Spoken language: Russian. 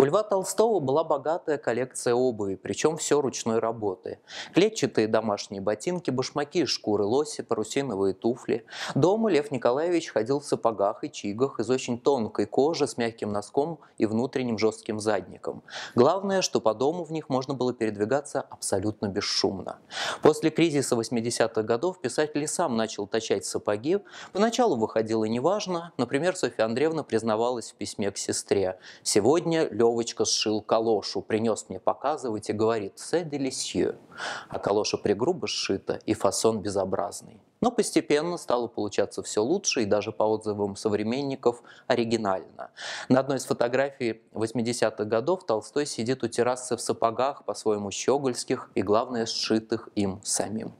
У Льва Толстого была богатая коллекция обуви, причем все ручной работы. Клетчатые домашние ботинки, башмаки из шкуры лоси, парусиновые туфли. Дома Лев Николаевич ходил в сапогах и чигах из очень тонкой кожи с мягким носком и внутренним жестким задником. Главное, что по дому в них можно было передвигаться абсолютно бесшумно. После кризиса 80-х годов писатель и сам начал точать сапоги. Поначалу выходило неважно. Например, Софья Андреевна признавалась в письме к сестре. «Сегодня Лев Левочка сшил калошу, принес мне показывать и говорит «Се делисье». А калоша пригрубо сшита и фасон безобразный. Но постепенно стало получаться все лучше и даже по отзывам современников оригинально. На одной из фотографий 80-х годов Толстой сидит у террасы в сапогах, по-своему щегольских и, главное, сшитых им самим.